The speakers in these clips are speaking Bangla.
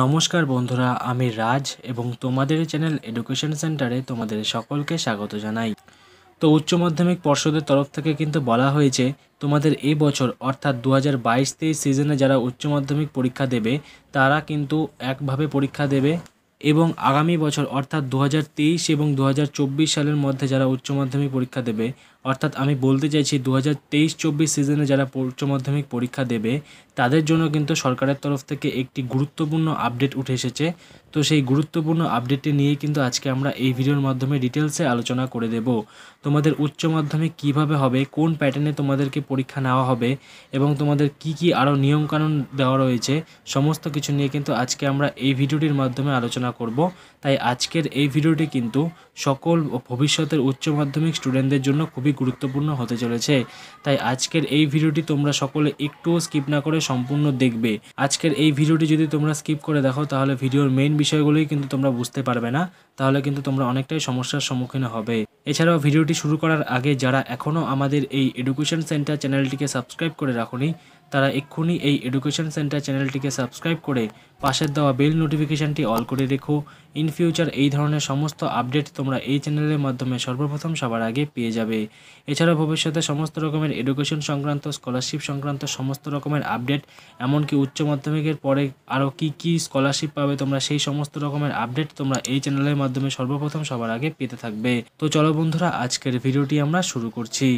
নমস্কার বন্ধুরা আমি রাজ এবং তোমাদের চ্যানেল এডুকেশন সেন্টারে তোমাদের সকলকে স্বাগত জানাই তো উচ্চ মাধ্যমিক পর্ষদের তরফ থেকে কিন্তু বলা হয়েছে তোমাদের এ বছর অর্থাৎ দু হাজার বাইশ তেইশ সিজনে যারা উচ্চ মাধ্যমিক পরীক্ষা দেবে তারা কিন্তু একভাবে পরীক্ষা দেবে এবং আগামী বছর অর্থাৎ দু হাজার তেইশ এবং দু হাজার চব্বিশ সালের মধ্যে যারা উচ্চ মাধ্যমিক পরীক্ষা দেবে অর্থাৎ আমি বলতে চাইছি দু হাজার তেইশ চব্বিশ সিজনে যারা উচ্চ মাধ্যমিক পরীক্ষা দেবে তাদের জন্য কিন্তু সরকারের তরফ থেকে একটি গুরুত্বপূর্ণ আপডেট উঠে এসেছে তো সেই গুরুত্বপূর্ণ আপডেটটি নিয়ে কিন্তু আজকে আমরা এই ভিডিওর মাধ্যমে ডিটেলসে আলোচনা করে দেব তোমাদের উচ্চ মাধ্যমিক কীভাবে হবে কোন প্যাটার্নে তোমাদেরকে পরীক্ষা নেওয়া হবে এবং তোমাদের কি কি আরও নিয়মকানুন দেওয়া রয়েছে সমস্ত কিছু নিয়ে কিন্তু আজকে আমরা এই ভিডিওটির মাধ্যমে আলোচনা করব তাই আজকের এই ভিডিওটি কিন্তু সকল ভবিষ্যতের উচ্চ মাধ্যমিক স্টুডেন্টদের জন্য খুবই গুরুত্বপূর্ণ হতে চলেছে তাই আজকের এই ভিডিওটি তোমরা সকলে একটুও স্কিপ না করে সম্পূর্ণ দেখবে আজকের এই ভিডিওটি যদি তোমরা স্কিপ করে দেখো তাহলে ভিডিওর মেইন বিষয়গুলোই কিন্তু তোমরা বুঝতে পারবে না তাহলে কিন্তু তোমরা অনেকটাই সমস্যার সম্মুখীন হবে এছাড়াও ভিডিওটি শুরু করার আগে যারা এখনও আমাদের এই এডুকেশন সেন্টার চ্যানেলটিকে সাবস্ক্রাইব করে রাখুনি তারা এক্ষুনি এই এডুকেশন সেন্টার চ্যানেলটিকে সাবস্ক্রাইব করে পাশের দেওয়া বেল নোটিফিকেশানটি অল করে রেখো ইন ফিউচার এই ধরনের সমস্ত আপডেট তোমরা এই চ্যানেলের মাধ্যমে সর্বপ্রথম সবার আগে পেয়ে যাবে এছাড়া ভবিষ্যতে সমস্ত রকমের এডুকেশন সংক্রান্ত স্কলারশিপ সংক্রান্ত সমস্ত রকমের আপডেট এমনকি উচ্চ মাধ্যমিকের পরে আরও কি কি স্কলারশিপ পাবে তোমরা সেই সমস্ত রকমের আপডেট তোমরা এই চ্যানেলের মাধ্যমে সর্বপ্রথম সবার আগে পেতে থাকবে তো চলো বন্ধুরা আজকের ভিডিওটি আমরা শুরু করছি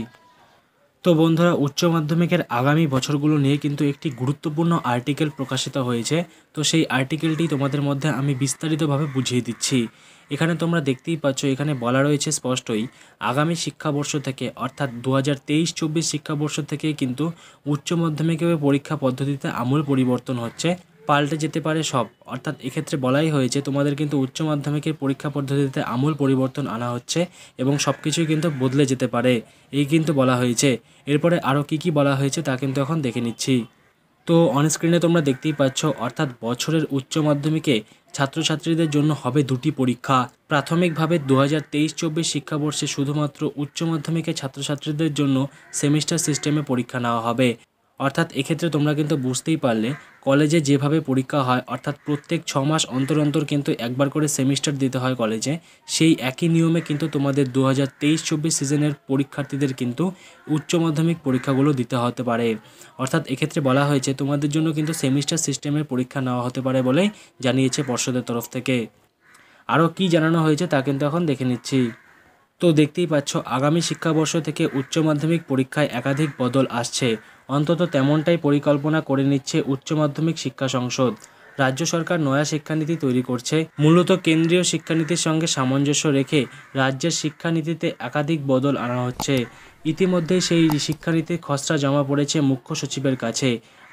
তো বন্ধুরা উচ্চ মাধ্যমিকের আগামী বছরগুলো নিয়ে কিন্তু একটি গুরুত্বপূর্ণ আর্টিকেল প্রকাশিত হয়েছে তো সেই আর্টিকেলটি তোমাদের মধ্যে আমি বিস্তারিতভাবে বুঝিয়ে দিচ্ছি এখানে তোমরা দেখতেই পাচ্ছ এখানে বলা রয়েছে স্পষ্টই আগামী শিক্ষাবর্ষ থেকে অর্থাৎ দু হাজার তেইশ চব্বিশ শিক্ষাবর্ষ থেকে কিন্তু উচ্চ মাধ্যমিকের পরীক্ষা পদ্ধতিতে আমূল পরিবর্তন হচ্ছে পাল্টে যেতে পারে সব অর্থাৎ এক্ষেত্রে বলাই হয়েছে তোমাদের কিন্তু উচ্চ মাধ্যমিকের পরীক্ষা পদ্ধতিতে আমূল পরিবর্তন আনা হচ্ছে এবং সব কিছুই কিন্তু বদলে যেতে পারে এই কিন্তু বলা হয়েছে এরপরে আরও কি কি বলা হয়েছে তা কিন্তু এখন দেখে নিচ্ছি তো অনস্ক্রিনে তোমরা দেখতেই পাচ্ছ অর্থাৎ বছরের উচ্চ মাধ্যমিকে ছাত্রছাত্রীদের জন্য হবে দুটি পরীক্ষা প্রাথমিকভাবে দু হাজার তেইশ চব্বিশ শিক্ষাবর্ষে শুধুমাত্র উচ্চ মাধ্যমিকে ছাত্রছাত্রীদের জন্য সেমিস্টার সিস্টেমে পরীক্ষা নেওয়া হবে অর্থাৎ এক্ষেত্রে তোমরা কিন্তু বুঝতেই পারলে কলেজে যেভাবে পরীক্ষা হয় অর্থাৎ প্রত্যেক ছ মাস অন্তর অন্তর কিন্তু একবার করে সেমিস্টার দিতে হয় কলেজে সেই একই নিয়মে কিন্তু তোমাদের দু হাজার তেইশ চব্বিশ সিজনের পরীক্ষার্থীদের কিন্তু উচ্চ মাধ্যমিক পরীক্ষাগুলো দিতে হতে পারে অর্থাৎ এক্ষেত্রে বলা হয়েছে তোমাদের জন্য কিন্তু সেমিস্টার সিস্টেমের পরীক্ষা নেওয়া হতে পারে বলেই জানিয়েছে পর্ষদের তরফ থেকে আরও কি জানানো হয়েছে তা কিন্তু এখন দেখে নিচ্ছি তো দেখতেই পাচ্ছ আগামী শিক্ষাবর্ষ থেকে উচ্চ মাধ্যমিক পরীক্ষায় একাধিক বদল আসছে অন্তত তেমনটাই পরিকল্পনা করে নিচ্ছে উচ্চ মাধ্যমিক শিক্ষা সংসদ রাজ্য সরকার নয়া শিক্ষানীতি তৈরি করছে মূলত কেন্দ্রীয় শিক্ষানীতির সঙ্গে সামঞ্জস্য রেখে রাজ্যের শিক্ষানীতিতে একাধিক বদল আনা হচ্ছে ইতিমধ্যে সেই শিক্ষানীতির খসড়া জমা পড়েছে মুখ্য সচিবের কাছে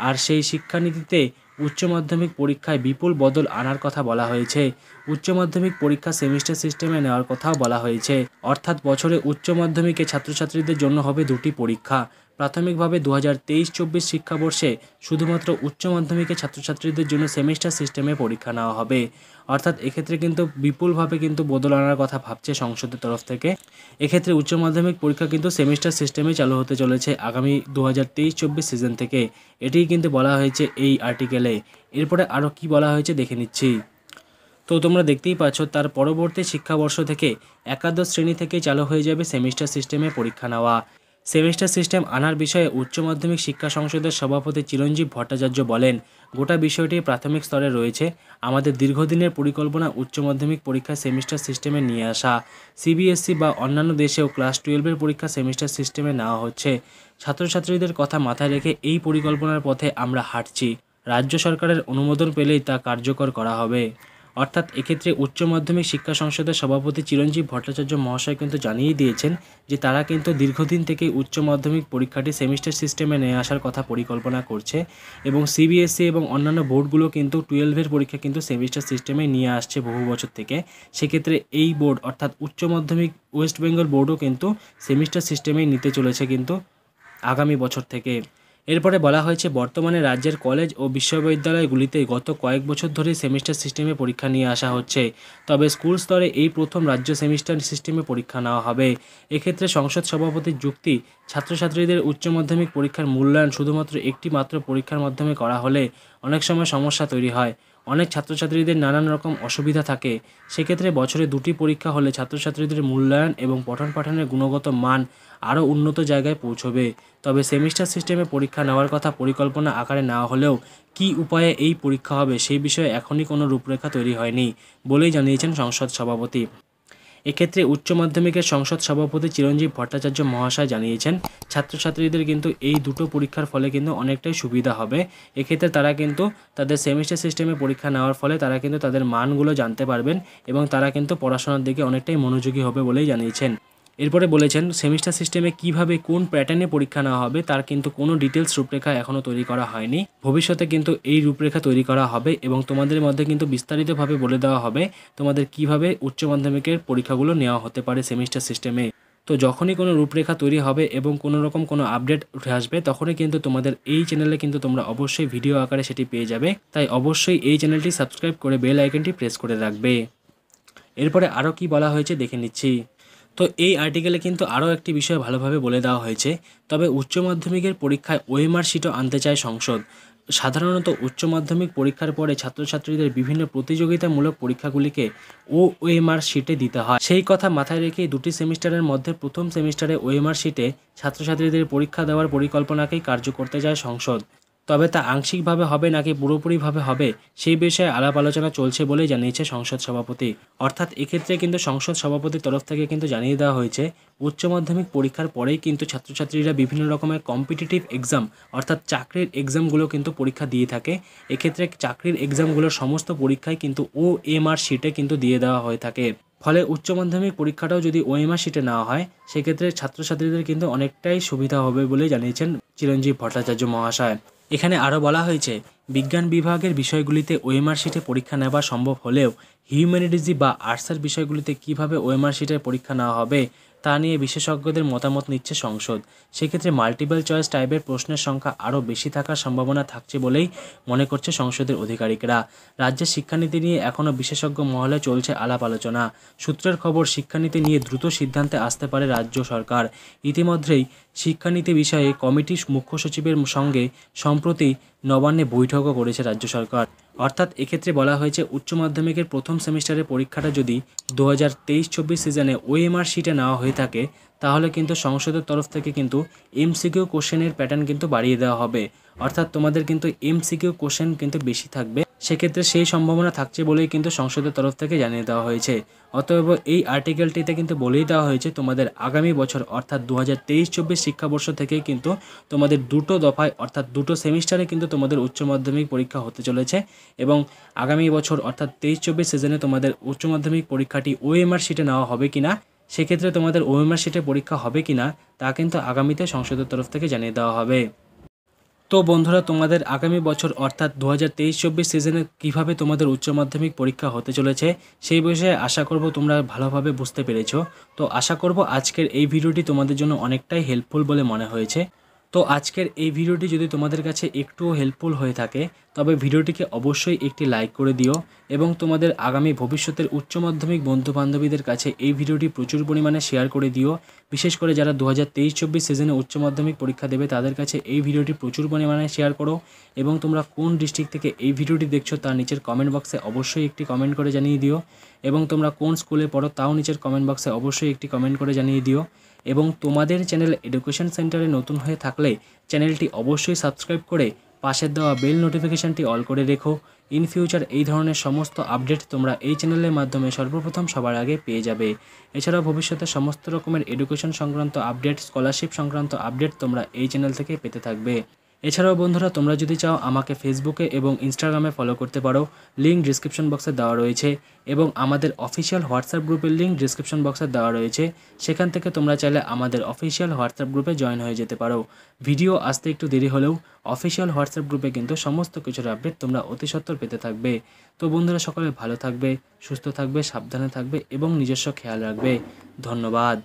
আর সেই শিক্ষানীতিতে উচ্চ মাধ্যমিক পরীক্ষায় বিপুল বদল আনার কথা বলা হয়েছে উচ্চ মাধ্যমিক পরীক্ষা সেমিস্টার সিস্টেমে নেওয়ার কথাও বলা হয়েছে অর্থাৎ বছরে উচ্চ মাধ্যমিকে ছাত্রছাত্রীদের জন্য হবে দুটি পরীক্ষা প্রাথমিকভাবে দু হাজার তেইশ চব্বিশ শিক্ষাবর্ষে শুধুমাত্র উচ্চ মাধ্যমিকে ছাত্রছাত্রীদের জন্য সেমিস্টার সিস্টেমে পরীক্ষা নেওয়া হবে অর্থাৎ এক্ষেত্রে কিন্তু বিপুলভাবে কিন্তু বদল আনার কথা ভাবছে সংসদের তরফ থেকে এক্ষেত্রে উচ্চ মাধ্যমিক পরীক্ষা কিন্তু সেমিস্টার সিস্টেমে চালু হতে চলেছে আগামী দু হাজার তেইশ চব্বিশ সিজন থেকে এটিই কিন্তু বলা হয়েছে এই আর্টিকেলে এরপরে আরও কি বলা হয়েছে দেখে নিচ্ছি তো তোমরা দেখতেই পাচ্ছ তার পরবর্তী শিক্ষাবর্ষ থেকে একাদশ শ্রেণী থেকে চালু হয়ে যাবে সেমিস্টার সিস্টেমে পরীক্ষা নেওয়া সেমিস্টার সিস্টেম আনার বিষয়ে উচ্চ মাধ্যমিক শিক্ষা সংসদের সভাপতি চিরঞ্জীব ভট্টাচার্য বলেন গোটা বিষয়টি প্রাথমিক স্তরে রয়েছে আমাদের দীর্ঘদিনের পরিকল্পনা উচ্চ মাধ্যমিক পরীক্ষা সেমিস্টার সিস্টেমে নিয়ে আসা সিবিএসসি বা অন্যান্য দেশেও ক্লাস টুয়েলভের পরীক্ষা সেমিস্টার সিস্টেমে নেওয়া হচ্ছে ছাত্রছাত্রীদের কথা মাথায় রেখে এই পরিকল্পনার পথে আমরা হাঁটছি রাজ্য সরকারের অনুমোদন পেলেই তা কার্যকর করা হবে অর্থাৎ এক্ষেত্রে উচ্চ মাধ্যমিক শিক্ষা সংসদের সভাপতি চিরঞ্জীব ভট্টাচার্য মহাশয় কিন্তু জানিয়ে দিয়েছেন যে তারা কিন্তু দীর্ঘদিন থেকে উচ্চ মাধ্যমিক পরীক্ষাটি সেমিস্টার সিস্টেমে নিয়ে আসার কথা পরিকল্পনা করছে এবং সিবিএসসি এবং অন্যান্য বোর্ডগুলো কিন্তু টুয়েলভের পরীক্ষা কিন্তু সেমিস্টার সিস্টেমে নিয়ে আসছে বহু বছর থেকে সেক্ষেত্রে এই বোর্ড অর্থাৎ উচ্চ মাধ্যমিক ওয়েস্ট বেঙ্গল বোর্ডও কিন্তু সেমিস্টার সিস্টেমেই নিতে চলেছে কিন্তু আগামী বছর থেকে এরপরে বলা হয়েছে বর্তমানে রাজ্যের কলেজ ও বিশ্ববিদ্যালয়গুলিতে গত কয়েক বছর ধরে সেমিস্টার সিস্টেমে পরীক্ষা নিয়ে আসা হচ্ছে তবে স্কুল স্তরে এই প্রথম রাজ্য সেমিস্টার সিস্টেমে পরীক্ষা নেওয়া হবে এক্ষেত্রে সংসদ সভাপতির যুক্তি ছাত্রছাত্রীদের উচ্চ মাধ্যমিক পরীক্ষার মূল্যায়ন শুধুমাত্র একটি মাত্র পরীক্ষার মাধ্যমে করা হলে অনেক সময় সমস্যা তৈরি হয় অনেক ছাত্রছাত্রীদের নানান রকম অসুবিধা থাকে সেক্ষেত্রে বছরে দুটি পরীক্ষা হলে ছাত্রছাত্রীদের মূল্যায়ন এবং পঠন পাঠনের গুণগত মান আরও উন্নত জায়গায় পৌঁছবে তবে সেমিস্টার সিস্টেমে পরীক্ষা নেওয়ার কথা পরিকল্পনা আকারে নেওয়া হলেও কি উপায়ে এই পরীক্ষা হবে সেই বিষয়ে এখনই কোনো রূপরেখা তৈরি হয়নি বলেই জানিয়েছেন সংসদ সভাপতি এক্ষেত্রে উচ্চ মাধ্যমিকের সংসদ সভাপতি চিরঞ্জীব ভট্টাচার্য মহাশয় জানিয়েছেন ছাত্রছাত্রীদের কিন্তু এই দুটো পরীক্ষার ফলে কিন্তু অনেকটাই সুবিধা হবে এক্ষেত্রে তারা কিন্তু তাদের সেমিস্টার সিস্টেমে পরীক্ষা নেওয়ার ফলে তারা কিন্তু তাদের মানগুলো জানতে পারবেন এবং তারা কিন্তু পড়াশোনার দিকে অনেকটাই মনোযোগী হবে বলেই জানিয়েছেন এরপরে বলেছেন সেমিস্টার সিস্টেমে কিভাবে কোন প্যাটার্নে পরীক্ষা নেওয়া হবে তার কিন্তু কোনো ডিটেলস রূপরেখা এখনও তৈরি করা হয়নি ভবিষ্যতে কিন্তু এই রূপরেখা তৈরি করা হবে এবং তোমাদের মধ্যে কিন্তু বিস্তারিতভাবে বলে দেওয়া হবে তোমাদের কিভাবে উচ্চ মাধ্যমিকের পরীক্ষাগুলো নেওয়া হতে পারে সেমিস্টার সিস্টেমে তো যখনই কোনো রূপরেখা তৈরি হবে এবং কোনো রকম কোনো আপডেট উঠে আসবে তখনই কিন্তু তোমাদের এই চ্যানেলে কিন্তু তোমরা অবশ্যই ভিডিও আকারে সেটি পেয়ে যাবে তাই অবশ্যই এই চ্যানেলটি সাবস্ক্রাইব করে বেল আইকনটি প্রেস করে রাখবে এরপরে আরও কি বলা হয়েছে দেখে নিচ্ছি তো এই আর্টিকেলে কিন্তু আরও একটি বিষয় ভালোভাবে বলে দেওয়া হয়েছে তবে উচ্চ মাধ্যমিকের পরীক্ষায় ওএমআর শিটও আনতে চায় সংসদ সাধারণত উচ্চ মাধ্যমিক পরীক্ষার পরে ছাত্রছাত্রীদের বিভিন্ন প্রতিযোগিতামূলক পরীক্ষাগুলিকে ও ওএমআর শিটে দিতে হয় সেই কথা মাথায় রেখে দুটি সেমিস্টারের মধ্যে প্রথম সেমিস্টারে ওএমআর শিটে ছাত্রছাত্রীদের পরীক্ষা দেওয়ার পরিকল্পনাকেই কার্য করতে যায় সংসদ তবে তা আংশিকভাবে হবে নাকি পুরোপুরিভাবে হবে সেই বিষয়ে আলাপ আলোচনা চলছে বলেই জানিয়েছে সংসদ সভাপতি অর্থাৎ এক্ষেত্রে কিন্তু সংসদ সভাপতির তরফ থেকে কিন্তু জানিয়ে দেওয়া হয়েছে উচ্চ মাধ্যমিক পরীক্ষার পরেই কিন্তু ছাত্রছাত্রীরা বিভিন্ন রকমের কম্পিটিটিভ এক্সাম অর্থাৎ চাকরির এক্সামগুলো কিন্তু পরীক্ষা দিয়ে থাকে এক্ষেত্রে চাকরির এক্সামগুলোর সমস্ত পরীক্ষায় কিন্তু ও এম আর শিটে কিন্তু দিয়ে দেওয়া হয়ে থাকে ফলে উচ্চ মাধ্যমিক পরীক্ষাটাও যদি ওএমআর শিটে নেওয়া হয় সেক্ষেত্রে ছাত্রছাত্রীদের কিন্তু অনেকটাই সুবিধা হবে বলে জানিয়েছেন চিরঞ্জীব ভট্টাচার্য মহাশয় এখানে আরও বলা হয়েছে বিজ্ঞান বিভাগের বিষয়গুলিতে ওএমআর শিটে পরীক্ষা নেওয়া সম্ভব হলেও হিউম্যানিটিজি বা আর্টসের বিষয়গুলিতে কিভাবে ওএমআর শিটের পরীক্ষা নেওয়া হবে তা নিয়ে বিশেষজ্ঞদের মতামত নিচ্ছে সংসদ সেক্ষেত্রে মাল্টিপল চয়েস টাইপের প্রশ্নের সংখ্যা আরও বেশি থাকার সম্ভাবনা থাকছে বলেই মনে করছে সংসদের অধিকারিকরা রাজ্যের শিক্ষানীতি নিয়ে এখনও বিশেষজ্ঞ মহলে চলছে আলাপ আলোচনা সূত্রের খবর শিক্ষানীতি নিয়ে দ্রুত সিদ্ধান্তে আসতে পারে রাজ্য সরকার ইতিমধ্যেই শিক্ষানীতি বিষয়ে কমিটি মুখ্য সচিবের সঙ্গে সম্প্রতি নবান্নে বৈঠকও করেছে রাজ্য সরকার অর্থাৎ এক্ষেত্রে বলা হয়েছে উচ্চ মাধ্যমিকের প্রথম সেমিস্টারের পরীক্ষাটা যদি দু হাজার তেইশ চব্বিশ সিজনে ওএমআর শিটে নেওয়া হয়ে থাকে তাহলে কিন্তু সংসদের তরফ থেকে কিন্তু এমসিকিউ কোশ্চেনের প্যাটার্ন কিন্তু বাড়িয়ে দেওয়া হবে অর্থাৎ তোমাদের কিন্তু এমসিকিউ কোশ্চেন কিন্তু বেশি থাকবে সেক্ষেত্রে সেই সম্ভাবনা থাকছে বলেই কিন্তু সংসদের তরফ থেকে জানিয়ে দেওয়া হয়েছে অতএব এই আর্টিকেলটিতে কিন্তু বলেই দেওয়া হয়েছে তোমাদের আগামী বছর অর্থাৎ দু হাজার তেইশ চব্বিশ শিক্ষাবর্ষ থেকে কিন্তু তোমাদের দুটো দফায় অর্থাৎ দুটো সেমিস্টারে কিন্তু তোমাদের উচ্চ মাধ্যমিক পরীক্ষা হতে চলেছে এবং আগামী বছর অর্থাৎ তেইশ চব্বিশ সিজনে তোমাদের উচ্চ মাধ্যমিক পরীক্ষাটি ওএমআর শিটে নেওয়া হবে কি না সেক্ষেত্রে তোমাদের ওএমআর শিটে পরীক্ষা হবে কি না তা কিন্তু আগামীতে সংসদের তরফ থেকে জানিয়ে দেওয়া হবে তো বন্ধুরা তোমাদের আগামী বছর অর্থাৎ দু হাজার তেইশ চব্বিশ সিজনে কীভাবে তোমাদের উচ্চ মাধ্যমিক পরীক্ষা হতে চলেছে সেই বিষয়ে আশা করব তোমরা ভালোভাবে বুঝতে পেরেছো তো আশা করব আজকের এই ভিডিওটি তোমাদের জন্য অনেকটাই হেল্পফুল বলে মনে হয়েছে তো আজকের এই ভিডিওটি যদি তোমাদের কাছে একটুও হেল্পফুল হয়ে থাকে তবে ভিডিওটিকে অবশ্যই একটি লাইক করে দিও এবং তোমাদের আগামী ভবিষ্যতের উচ্চ মাধ্যমিক বন্ধুবান্ধবীদের কাছে এই ভিডিওটি প্রচুর পরিমাণে শেয়ার করে দিও বিশেষ করে যারা দু হাজার তেইশ চব্বিশ সিজনে উচ্চ মাধ্যমিক পরীক্ষা দেবে তাদের কাছে এই ভিডিওটি প্রচুর পরিমাণে শেয়ার করো এবং তোমরা কোন ডিস্ট্রিক্ট থেকে এই ভিডিওটি দেখছো তার নিচের কমেন্ট বক্সে অবশ্যই একটি কমেন্ট করে জানিয়ে দিও এবং তোমরা কোন স্কুলে পড়ো তাও নিচের কমেন্ট বক্সে অবশ্যই একটি কমেন্ট করে জানিয়ে দিও এবং তোমাদের চ্যানেল এডুকেশন সেন্টারে নতুন হয়ে থাকলে চ্যানেলটি অবশ্যই সাবস্ক্রাইব করে পাশের দেওয়া বেল নোটিফিকেশানটি অল করে রেখো ইন ফিউচার এই ধরনের সমস্ত আপডেট তোমরা এই চ্যানেলের মাধ্যমে সর্বপ্রথম সবার আগে পেয়ে যাবে এছাড়াও ভবিষ্যতে সমস্ত রকমের এডুকেশন সংক্রান্ত আপডেট স্কলারশিপ সংক্রান্ত আপডেট তোমরা এই চ্যানেল থেকে পেতে থাকবে এছাড়াও বন্ধুরা তোমরা যদি চাও আমাকে ফেসবুকে এবং ইনস্টাগ্রামে ফলো করতে পারো লিঙ্ক ডিসক্রিপশন বক্সে দেওয়া রয়েছে এবং আমাদের অফিসিয়াল হোয়াটসঅ্যাপ গ্রুপের লিঙ্ক ডিসক্রিপশন বক্সে দেওয়া রয়েছে সেখান থেকে তোমরা চাইলে আমাদের অফিসিয়াল হোয়াটসঅ্যাপ গ্রুপে জয়েন হয়ে যেতে পারো ভিডিও আসতে একটু দেরি হলেও অফিসিয়াল হোয়াটসঅ্যাপ গ্রুপে কিন্তু সমস্ত কিছুর আপডেট তোমরা অতি সত্বর পেতে থাকবে তো বন্ধুরা সকলে ভালো থাকবে সুস্থ থাকবে সাবধানে থাকবে এবং নিজস্ব খেয়াল রাখবে ধন্যবাদ